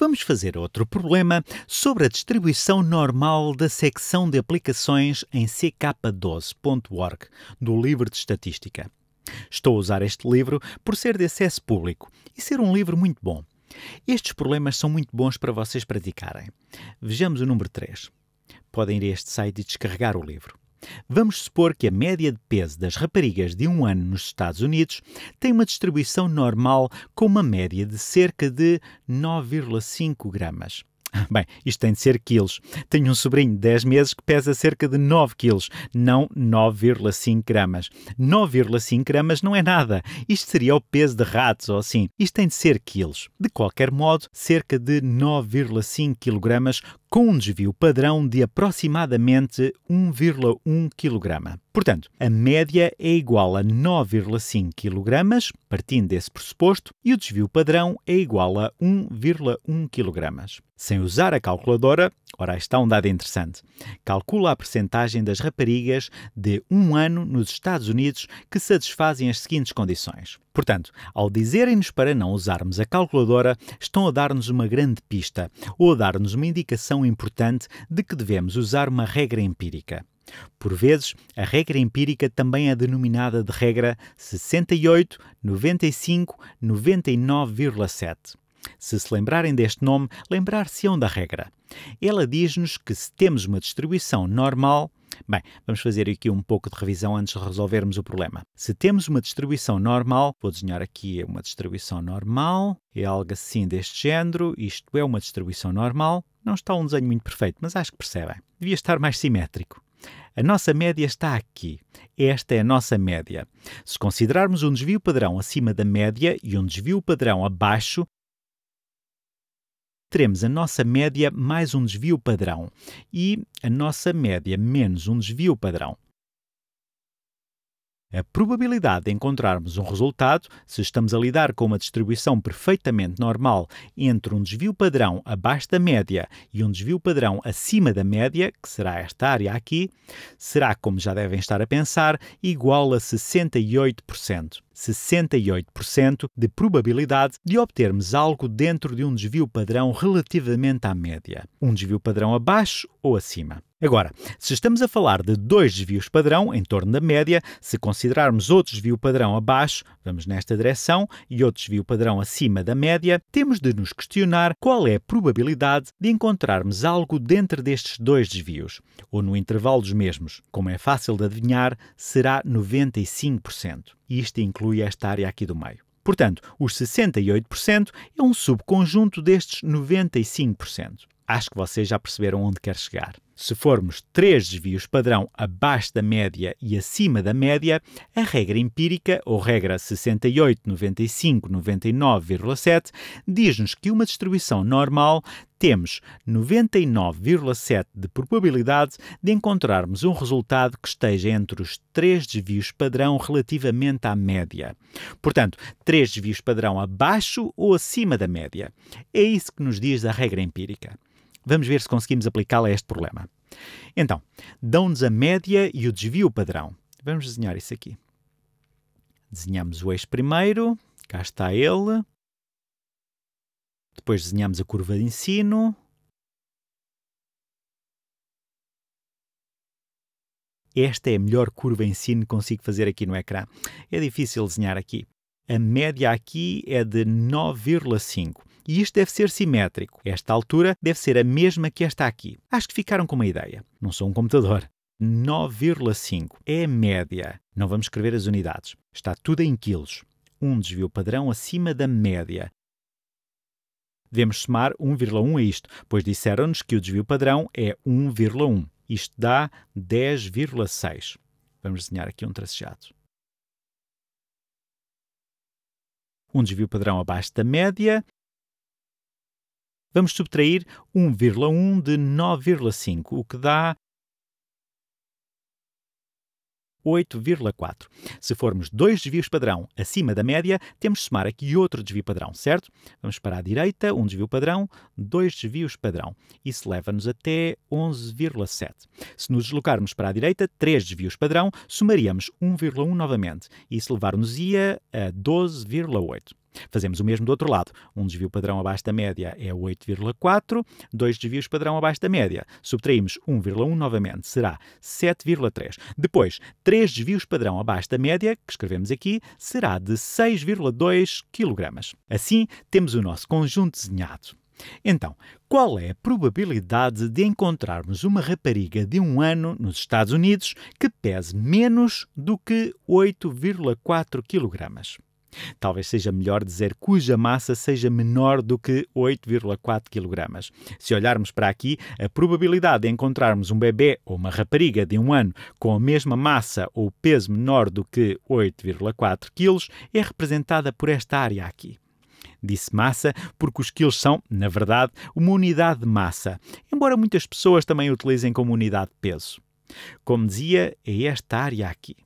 Vamos fazer outro problema sobre a distribuição normal da secção de aplicações em ck12.org do livro de estatística. Estou a usar este livro por ser de acesso público e ser um livro muito bom. Estes problemas são muito bons para vocês praticarem. Vejamos o número 3. Podem ir a este site e descarregar o livro. Vamos supor que a média de peso das raparigas de um ano nos Estados Unidos tem uma distribuição normal com uma média de cerca de 9,5 gramas. Bem, isto tem de ser quilos. Tenho um sobrinho de 10 meses que pesa cerca de 9 quilos, não 9,5 gramas. 9,5 gramas não é nada. Isto seria o peso de ratos ou assim. Isto tem de ser quilos. De qualquer modo, cerca de 9,5 quilogramas com um desvio padrão de aproximadamente 1,1 kg. Portanto, a média é igual a 9,5 kg, partindo desse pressuposto, e o desvio padrão é igual a 1,1 kg. Sem usar a calculadora, ora está um dado interessante. Calcula a percentagem das raparigas de um ano nos Estados Unidos que satisfazem as seguintes condições. Portanto, ao dizerem-nos para não usarmos a calculadora, estão a dar-nos uma grande pista ou a dar-nos uma indicação tão importante de que devemos usar uma regra empírica. Por vezes, a regra empírica também é denominada de regra 68, 95, 99,7. Se se lembrarem deste nome, lembrar-se-ão da regra. Ela diz-nos que se temos uma distribuição normal, Bem, vamos fazer aqui um pouco de revisão antes de resolvermos o problema. Se temos uma distribuição normal, vou desenhar aqui uma distribuição normal, é algo assim deste género, isto é uma distribuição normal. Não está um desenho muito perfeito, mas acho que percebem. Devia estar mais simétrico. A nossa média está aqui. Esta é a nossa média. Se considerarmos um desvio padrão acima da média e um desvio padrão abaixo, teremos a nossa média mais um desvio padrão e a nossa média menos um desvio padrão. A probabilidade de encontrarmos um resultado, se estamos a lidar com uma distribuição perfeitamente normal entre um desvio padrão abaixo da média e um desvio padrão acima da média, que será esta área aqui, será, como já devem estar a pensar, igual a 68%. 68% de probabilidade de obtermos algo dentro de um desvio padrão relativamente à média, um desvio padrão abaixo ou acima. Agora, se estamos a falar de dois desvios padrão em torno da média, se considerarmos outro desvio padrão abaixo, vamos nesta direção, e outro desvio padrão acima da média, temos de nos questionar qual é a probabilidade de encontrarmos algo dentro destes dois desvios, ou no intervalo dos mesmos. Como é fácil de adivinhar, será 95% e isto inclui esta área aqui do meio. Portanto, os 68% é um subconjunto destes 95%. Acho que vocês já perceberam onde quer chegar. Se formos três desvios padrão abaixo da média e acima da média, a regra empírica, ou regra 68, 95, 99,7, diz-nos que uma distribuição normal temos 99,7% de probabilidade de encontrarmos um resultado que esteja entre os três desvios padrão relativamente à média. Portanto, três desvios padrão abaixo ou acima da média. É isso que nos diz a regra empírica. Vamos ver se conseguimos aplicá-la a este problema. Então, dão-nos a média e o desvio padrão. Vamos desenhar isso aqui. Desenhamos o eixo primeiro, cá está ele. Depois desenhamos a curva de ensino. Esta é a melhor curva de ensino que consigo fazer aqui no ecrã. É difícil desenhar aqui. A média aqui é de 9,5. E isto deve ser simétrico. Esta altura deve ser a mesma que esta aqui. Acho que ficaram com uma ideia. Não sou um computador. 9,5 é a média. Não vamos escrever as unidades. Está tudo em quilos. Um desvio padrão acima da média. Devemos somar 1,1 a isto, pois disseram-nos que o desvio padrão é 1,1. Isto dá 10,6. Vamos desenhar aqui um tracejado. Um desvio padrão abaixo da média vamos subtrair 1,1 de 9,5, o que dá 8,4. Se formos dois desvios padrão acima da média, temos de somar aqui outro desvio padrão, certo? Vamos para a direita, um desvio padrão, dois desvios padrão. Isso leva-nos até 11,7. Se nos deslocarmos para a direita, três desvios padrão, somaríamos 1,1 novamente. Isso levar-nos-ia a 12,8. Fazemos o mesmo do outro lado. Um desvio padrão abaixo da média é 8,4, dois desvios padrão abaixo da média. Subtraímos 1,1 novamente, será 7,3. Depois, três desvios padrão abaixo da média, que escrevemos aqui, será de 6,2 kg. Assim, temos o nosso conjunto desenhado. Então, qual é a probabilidade de encontrarmos uma rapariga de um ano nos Estados Unidos que pese menos do que 8,4 kg? Talvez seja melhor dizer cuja massa seja menor do que 8,4 kg. Se olharmos para aqui, a probabilidade de encontrarmos um bebê ou uma rapariga de um ano com a mesma massa ou peso menor do que 8,4 kg é representada por esta área aqui. Disse massa porque os quilos são, na verdade, uma unidade de massa, embora muitas pessoas também utilizem como unidade de peso. Como dizia, é esta área aqui.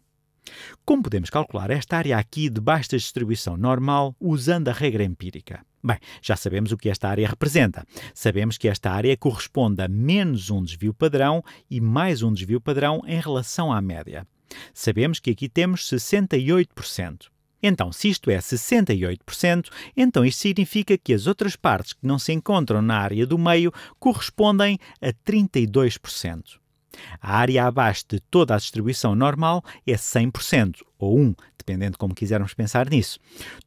Como podemos calcular esta área aqui de baixa distribuição normal usando a regra empírica? Bem, já sabemos o que esta área representa. Sabemos que esta área corresponde a menos um desvio padrão e mais um desvio padrão em relação à média. Sabemos que aqui temos 68%. Então, se isto é 68%, então isto significa que as outras partes que não se encontram na área do meio correspondem a 32%. A área abaixo de toda a distribuição normal é 100%, ou 1, dependendo como quisermos pensar nisso.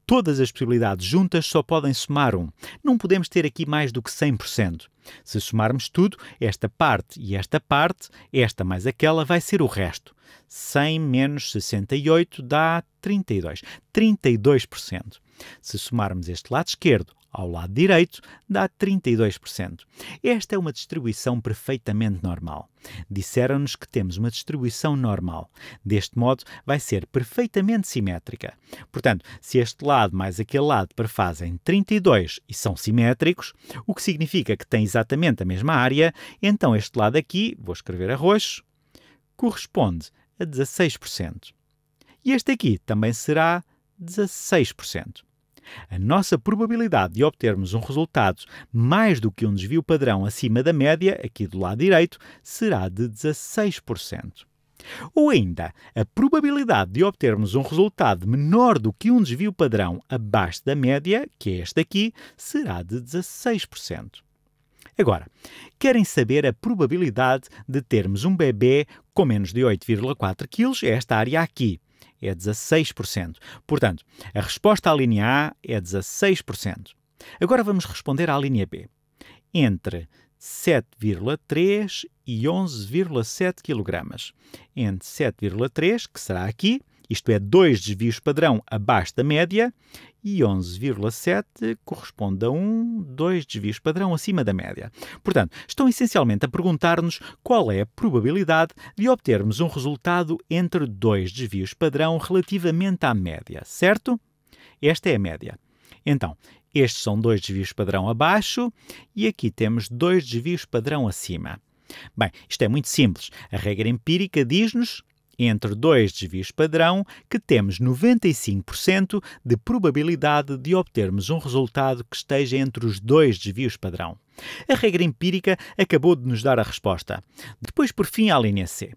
Todas as possibilidades juntas só podem somar 1. Não podemos ter aqui mais do que 100%. Se somarmos tudo, esta parte e esta parte, esta mais aquela, vai ser o resto. 100 menos 68 dá 32. 32%. Se somarmos este lado esquerdo ao lado direito, dá 32%. Esta é uma distribuição perfeitamente normal. Disseram-nos que temos uma distribuição normal. Deste modo, vai ser perfeitamente simétrica. Portanto, se este lado mais aquele lado perfazem 32 e são simétricos, o que significa que têm exatamente a mesma área, então este lado aqui, vou escrever a roxo, corresponde a 16%. E este aqui também será 16%. A nossa probabilidade de obtermos um resultado mais do que um desvio padrão acima da média, aqui do lado direito, será de 16%. Ou ainda, a probabilidade de obtermos um resultado menor do que um desvio padrão abaixo da média, que é este aqui, será de 16%. Agora, querem saber a probabilidade de termos um bebê com menos de 8,4 kg? É esta área aqui é 16%. Portanto, a resposta à linha A é 16%. Agora vamos responder à linha B. Entre 7,3 e 11,7 kg. Entre 7,3, que será aqui, isto é, dois desvios padrão abaixo da média, e 11,7 corresponde a um, dois desvios padrão acima da média. Portanto, estão essencialmente a perguntar-nos qual é a probabilidade de obtermos um resultado entre dois desvios padrão relativamente à média, certo? Esta é a média. Então, estes são dois desvios padrão abaixo e aqui temos dois desvios padrão acima. Bem, isto é muito simples. A regra empírica diz-nos entre dois desvios padrão que temos 95% de probabilidade de obtermos um resultado que esteja entre os dois desvios padrão. A regra empírica acabou de nos dar a resposta. Depois, por fim, a linha C.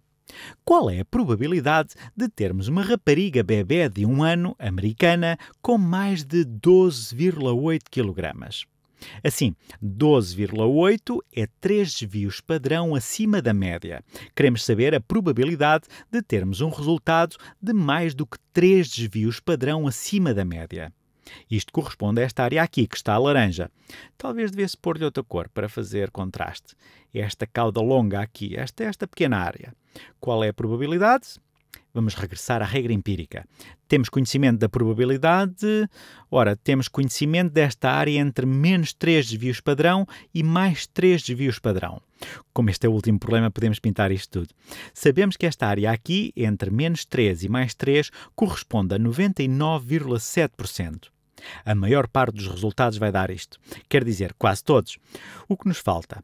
Qual é a probabilidade de termos uma rapariga bebê de um ano, americana, com mais de 12,8 kg? Assim, 12,8 é 3 desvios padrão acima da média. Queremos saber a probabilidade de termos um resultado de mais do que 3 desvios padrão acima da média. Isto corresponde a esta área aqui, que está a laranja. Talvez devesse pôr-lhe outra cor para fazer contraste. Esta cauda longa aqui, esta esta pequena área. Qual é a probabilidade? Vamos regressar à regra empírica. Temos conhecimento da probabilidade, ora, temos conhecimento desta área entre menos 3 desvios padrão e mais 3 desvios padrão. Como este é o último problema, podemos pintar isto tudo. Sabemos que esta área aqui, entre menos 3 e mais 3, corresponde a 99,7%. A maior parte dos resultados vai dar isto, quer dizer, quase todos. O que nos falta?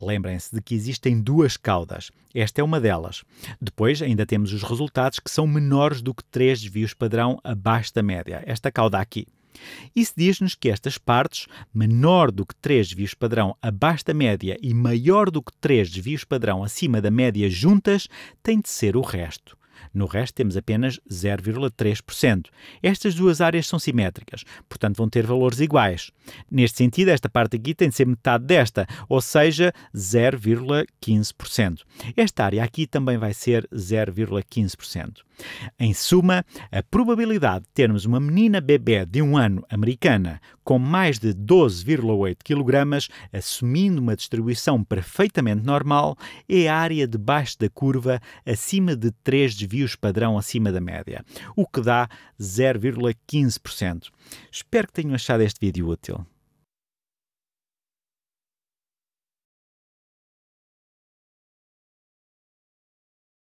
Lembrem-se de que existem duas caudas. Esta é uma delas. Depois ainda temos os resultados que são menores do que três desvios padrão abaixo da média. Esta cauda aqui. Isso diz-nos que estas partes, menor do que 3 desvios padrão abaixo da média e maior do que 3 desvios padrão acima da média juntas, têm de ser o resto. No resto, temos apenas 0,3%. Estas duas áreas são simétricas, portanto, vão ter valores iguais. Neste sentido, esta parte aqui tem de ser metade desta, ou seja, 0,15%. Esta área aqui também vai ser 0,15%. Em suma, a probabilidade de termos uma menina bebê de um ano americana com mais de 12,8 kg, assumindo uma distribuição perfeitamente normal, é a área debaixo da curva acima de 3 desvios padrão acima da média, o que dá 0,15%. Espero que tenham achado este vídeo útil.